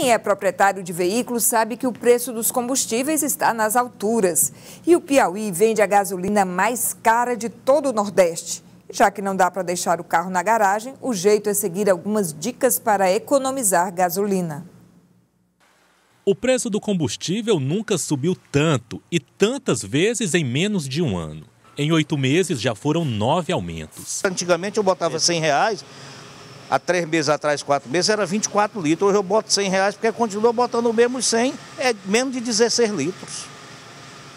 Quem é proprietário de veículos sabe que o preço dos combustíveis está nas alturas. E o Piauí vende a gasolina mais cara de todo o Nordeste. Já que não dá para deixar o carro na garagem, o jeito é seguir algumas dicas para economizar gasolina. O preço do combustível nunca subiu tanto e tantas vezes em menos de um ano. Em oito meses já foram nove aumentos. Antigamente eu botava 100 reais, há três meses atrás, quatro meses, era 24 litros. Hoje eu boto 100 reais porque continua botando o mesmo 100, é menos de 16 litros.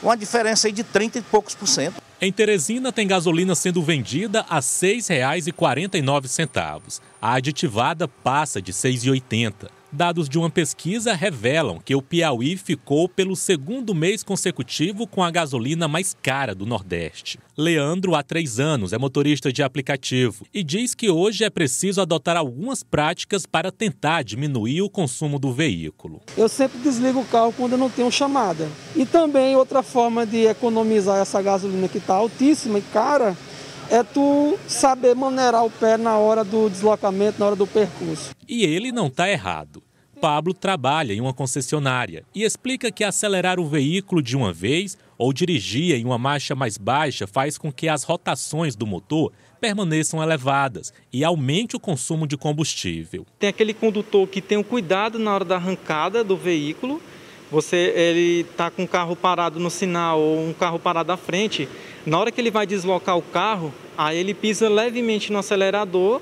Uma diferença aí de 30 e poucos por cento. Em Teresina, tem gasolina sendo vendida a R$ 6,49. A aditivada passa de R$ 6,80. Dados de uma pesquisa revelam que o Piauí ficou pelo segundo mês consecutivo com a gasolina mais cara do Nordeste. Leandro, há três anos, é motorista de aplicativo e diz que hoje é preciso adotar algumas práticas para tentar diminuir o consumo do veículo. Eu sempre desligo o carro quando eu não tenho chamada. E também outra forma de economizar essa gasolina que está altíssima e cara é tu saber maneirar o pé na hora do deslocamento, na hora do percurso. E ele não está errado. Pablo trabalha em uma concessionária e explica que acelerar o veículo de uma vez ou dirigir em uma marcha mais baixa faz com que as rotações do motor permaneçam elevadas e aumente o consumo de combustível. Tem aquele condutor que tem o um cuidado na hora da arrancada do veículo você ele está com o carro parado no sinal ou um carro parado à frente, na hora que ele vai deslocar o carro, aí ele pisa levemente no acelerador,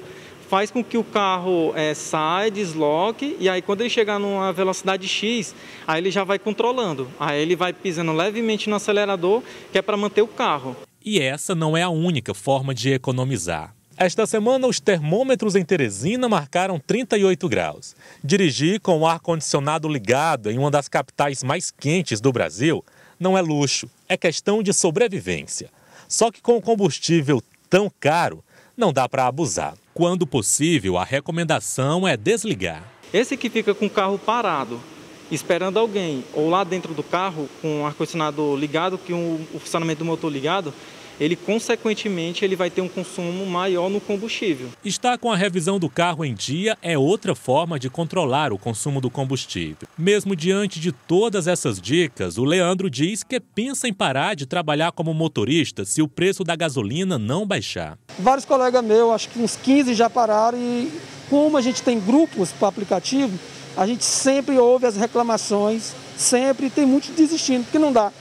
faz com que o carro é, saia, desloque, e aí quando ele chegar numa velocidade X, aí ele já vai controlando. Aí ele vai pisando levemente no acelerador, que é para manter o carro. E essa não é a única forma de economizar. Esta semana, os termômetros em Teresina marcaram 38 graus. Dirigir com o ar-condicionado ligado em uma das capitais mais quentes do Brasil não é luxo, é questão de sobrevivência. Só que com o combustível tão caro, não dá para abusar. Quando possível, a recomendação é desligar. Esse que fica com o carro parado, esperando alguém, ou lá dentro do carro, com o ar-condicionado ligado, que o funcionamento do motor ligado, ele consequentemente ele vai ter um consumo maior no combustível. Estar com a revisão do carro em dia é outra forma de controlar o consumo do combustível. Mesmo diante de todas essas dicas, o Leandro diz que pensa em parar de trabalhar como motorista se o preço da gasolina não baixar. Vários colegas meus, acho que uns 15 já pararam e como a gente tem grupos para aplicativo, a gente sempre ouve as reclamações, sempre tem muito desistindo, porque não dá.